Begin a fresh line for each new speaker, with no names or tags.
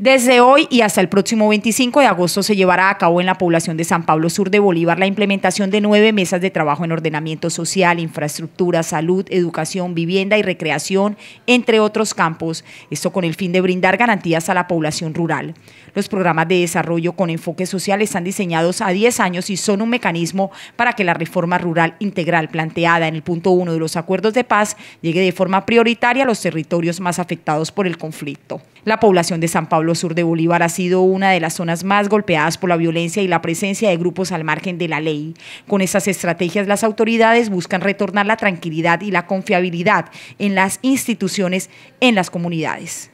Desde hoy y hasta el próximo 25 de agosto se llevará a cabo en la población de San Pablo Sur de Bolívar la implementación de nueve mesas de trabajo en ordenamiento social, infraestructura, salud, educación, vivienda y recreación, entre otros campos, esto con el fin de brindar garantías a la población rural. Los programas de desarrollo con enfoque social están diseñados a 10 años y son un mecanismo para que la reforma rural integral planteada en el punto 1 de los acuerdos de paz llegue de forma prioritaria a los territorios más afectados por el conflicto. La población de San Pablo Sur de Bolívar ha sido una de las zonas más golpeadas por la violencia y la presencia de grupos al margen de la ley. Con estas estrategias, las autoridades buscan retornar la tranquilidad y la confiabilidad en las instituciones, en las comunidades.